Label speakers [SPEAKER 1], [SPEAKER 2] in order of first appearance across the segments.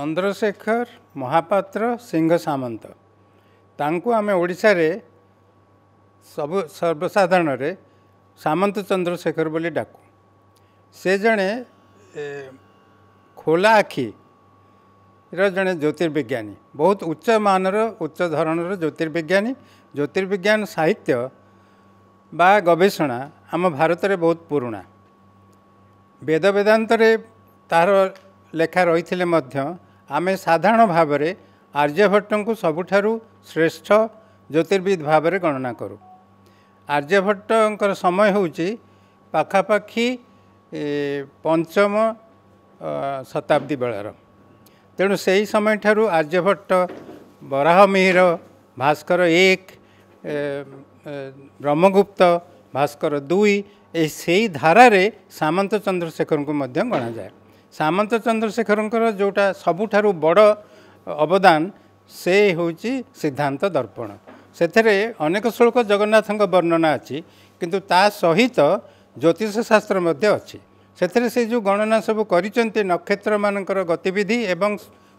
[SPEAKER 1] ଚନ୍ଦ୍ରଶେଖର ମହାପାତ୍ର ସିଂହ ସାମନ୍ତ ତାଙ୍କୁ ଆମେ ଓଡ଼ିଶାରେ ସବୁ ସର୍ବସାଧାରଣରେ ସାମନ୍ତ ଚନ୍ଦ୍ରଶେଖର ବୋଲି ଡାକୁ ସେ ଜଣେ ଖୋଲା ଆଖିର ଜଣେ ଜ୍ୟୋତିର୍ବିଜ୍ଞାନୀ ବହୁତ ଉଚ୍ଚ ମାନର ଉଚ୍ଚ ଧରଣର ଜ୍ୟୋତିର୍ବିଜ୍ଞାନୀ ଜ୍ୟୋତିର୍ବିଜ୍ଞାନ ସାହିତ୍ୟ ବା ଗବେଷଣା ଆମ ଭାରତରେ ବହୁତ ପୁରୁଣା ବେଦ ବେଦାନ୍ତରେ ତାହାର ଲେଖା ରହିଥିଲେ ମଧ୍ୟ ଆମେ ସାଧାରଣ ଭାବରେ ଆର୍ଯ୍ୟଭଟ୍ଟଙ୍କୁ ସବୁଠାରୁ ଶ୍ରେଷ୍ଠ ଜ୍ୟୋତିର୍ବିଦ ଭାବରେ ଗଣନା କରୁ ଆର୍ଯ୍ୟଭଟ୍ଟଙ୍କର ସମୟ ହେଉଛି ପାଖାପାଖି ପଞ୍ଚମ ଶତାବ୍ଦୀ ବେଳର ତେଣୁ ସେହି ସମୟଠାରୁ ଆର୍ଯ୍ୟଭଟ୍ଟ ବରାହ ମିହିର ଭାସ୍କର ଏକ ବ୍ରହ୍ମଗୁପ୍ତ ଭାସ୍କର ଦୁଇ ଏହି ସେହି ଧାରାରେ ସାମନ୍ତ ଚନ୍ଦ୍ରଶେଖରଙ୍କୁ ମଧ୍ୟ ଗଣାଯାଏ ସାମନ୍ତ ଚନ୍ଦ୍ରଶେଖରଙ୍କର ଯେଉଁଟା ସବୁଠାରୁ ବଡ଼ ଅବଦାନ ସେ ହେଉଛି ସିଦ୍ଧାନ୍ତ ଦର୍ପଣ ସେଥିରେ ଅନେକ ଶୁଳ୍କ ଜଗନ୍ନାଥଙ୍କ ବର୍ଣ୍ଣନା ଅଛି କିନ୍ତୁ ତା ସହିତ ଜ୍ୟୋତିଷ ଶାସ୍ତ୍ର ମଧ୍ୟ ଅଛି ସେଥିରେ ସେ ଯେଉଁ ଗଣନା ସବୁ କରିଛନ୍ତି ନକ୍ଷତ୍ରମାନଙ୍କର ଗତିବିଧି ଏବଂ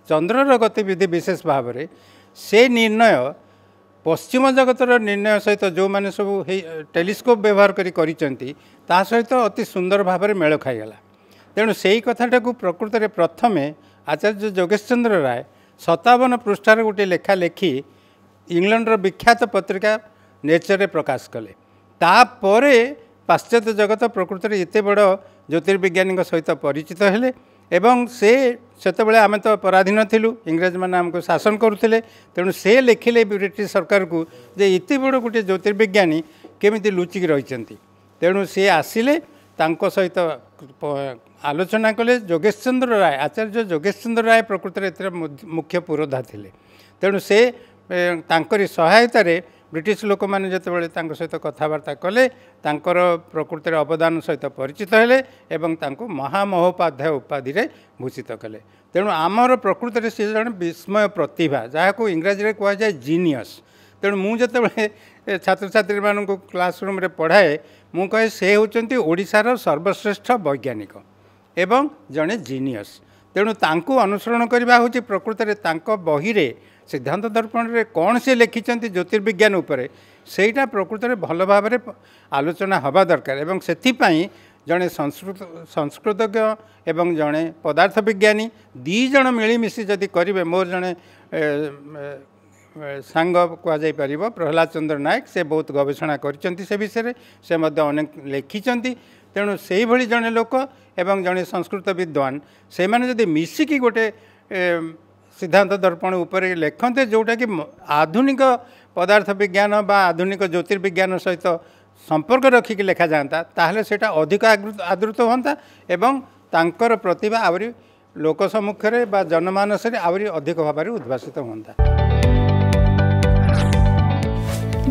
[SPEAKER 1] ଚନ୍ଦ୍ରର ଗତିବିଧି ବିଶେଷ ଭାବରେ ସେ ନିର୍ଣ୍ଣୟ ପଶ୍ଚିମ ଜଗତର ନିର୍ଣ୍ଣୟ ସହିତ ଯେଉଁମାନେ ସବୁ ହେଇ ଟେଲିସ୍କୋପ୍ ବ୍ୟବହାର କରି କରିଛନ୍ତି ତା ସହିତ ଅତି ସୁନ୍ଦର ଭାବରେ ମେଳ ଖାଇଗଲା ତେଣୁ ସେଇ କଥାଟାକୁ ପ୍ରକୃତରେ ପ୍ରଥମେ ଆଚାର୍ଯ୍ୟ ଯୋଗେଶ ଚନ୍ଦ୍ର ରାୟ ସତାବନ ପୃଷ୍ଠାରେ ଗୋଟିଏ ଲେଖା ଲେଖି ଇଂଲଣ୍ଡର ବିଖ୍ୟାତ ପତ୍ରିକା ନେଚରରେ ପ୍ରକାଶ କଲେ ତାପରେ ପାଶ୍ଚାତ୍ୟ ଜଗତ ପ୍ରକୃତରେ ଏତେ ବଡ଼ ଜ୍ୟୋତିର୍ବିଜ୍ଞାନୀଙ୍କ ସହିତ ପରିଚିତ ହେଲେ ଏବଂ ସେ ସେତେବେଳେ ଆମେ ତ ପରାଧୀନ ଥିଲୁ ଇଂରେଜମାନେ ଆମକୁ ଶାସନ କରୁଥିଲେ ତେଣୁ ସେ ଲେଖିଲେ ବ୍ରିଟିଶ ସରକାରକୁ ଯେ ଏତେ ବଡ଼ ଗୋଟିଏ ଜ୍ୟୋତିର୍ବିଜ୍ଞାନୀ କେମିତି ଲୁଚିକି ରହିଛନ୍ତି ତେଣୁ ସେ ଆସିଲେ ତାଙ୍କ ସହିତ ଆଲୋଚନା କଲେ ଯୋଗେଶ ଚନ୍ଦ୍ର ରାୟ ଆଚାର୍ଯ୍ୟ ଯୋଗେଶ ଚନ୍ଦ୍ର ରାୟ ପ୍ରକୃତରେ ଏଥିରେ ମୁଖ୍ୟ ପୁରୋଧା ଥିଲେ ତେଣୁ ସେ ତାଙ୍କରି ସହାୟତାରେ ବ୍ରିଟିଶ ଲୋକମାନେ ଯେତେବେଳେ ତାଙ୍କ ସହିତ କଥାବାର୍ତ୍ତା କଲେ ତାଙ୍କର ପ୍ରକୃତରେ ଅବଦାନ ସହିତ ପରିଚିତ ହେଲେ ଏବଂ ତାଙ୍କୁ ମହାମହୋପାଧ୍ୟାୟ ଉପାଧିରେ ଭୂଷିତ କଲେ ତେଣୁ ଆମର ପ୍ରକୃତରେ ସେ ଜଣେ ବିସ୍ମୟ ପ୍ରତିଭା ଯାହାକୁ ଇଂରାଜୀରେ କୁହାଯାଏ ଜିନିୟସ୍ ତେଣୁ ମୁଁ ଯେତେବେଳେ ଛାତ୍ରଛାତ୍ରୀମାନଙ୍କୁ କ୍ଲାସରୁମ୍ରେ ପଢ଼ାଏ ମୁଁ କହେ ସେ ହେଉଛନ୍ତି ଓଡ଼ିଶାର ସର୍ବଶ୍ରେଷ୍ଠ ବୈଜ୍ଞାନିକ ଏବଂ ଜଣେ ଜିନିୟସ୍ ତେଣୁ ତାଙ୍କୁ ଅନୁସରଣ କରିବା ହେଉଛି ପ୍ରକୃତରେ ତାଙ୍କ ବହିରେ ସିଦ୍ଧାନ୍ତ ଦର୍ପଣରେ କ'ଣ ସେ ଲେଖିଛନ୍ତି ଜ୍ୟୋତିର୍ବିଜ୍ଞାନ ଉପରେ ସେଇଟା ପ୍ରକୃତରେ ଭଲ ଭାବରେ ଆଲୋଚନା ହେବା ଦରକାର ଏବଂ ସେଥିପାଇଁ ଜଣେ ସଂସ୍କୃତ ସଂସ୍କୃତଜ୍ଞ ଏବଂ ଜଣେ ପଦାର୍ଥ ବିଜ୍ଞାନୀ ଦୁଇ ଜଣ ମିଳିମିଶି ଯଦି କରିବେ ମୋର ଜଣେ ସାଙ୍ଗ କୁହାଯାଇପାରିବ ପ୍ରହ୍ଲାଦ ଚନ୍ଦ୍ର ନାୟକ ସେ ବହୁତ ଗବେଷଣା କରିଛନ୍ତି ସେ ବିଷୟରେ ସେ ମଧ୍ୟ ଅନେକ ଲେଖିଛନ୍ତି ତେଣୁ ସେହିଭଳି ଜଣେ ଲୋକ ଏବଂ ଜଣେ ସଂସ୍କୃତ ବିଦ୍ୱାନ ସେମାନେ ଯଦି ମିଶିକି ଗୋଟେ ସିଦ୍ଧାନ୍ତ ଦର୍ପଣ ଉପରେ ଲେଖନ୍ତେ ଯେଉଁଟାକି ଆଧୁନିକ ପଦାର୍ଥ ବିଜ୍ଞାନ ବା ଆଧୁନିକ ଜ୍ୟୋତିର୍ବିଜ୍ଞାନ ସହିତ ସମ୍ପର୍କ ରଖିକି ଲେଖାଯାଆନ୍ତା ତାହେଲେ ସେଇଟା ଅଧିକ ଆଦୃତ ହୁଅନ୍ତା ଏବଂ ତାଙ୍କର ପ୍ରତିଭା ଆହୁରି ଲୋକ ସମ୍ମୁଖରେ ବା ଜନମାନସରେ ଆହୁରି ଅଧିକ ଭାବରେ ଉଦ୍ଭାସିତ ହୁଅନ୍ତା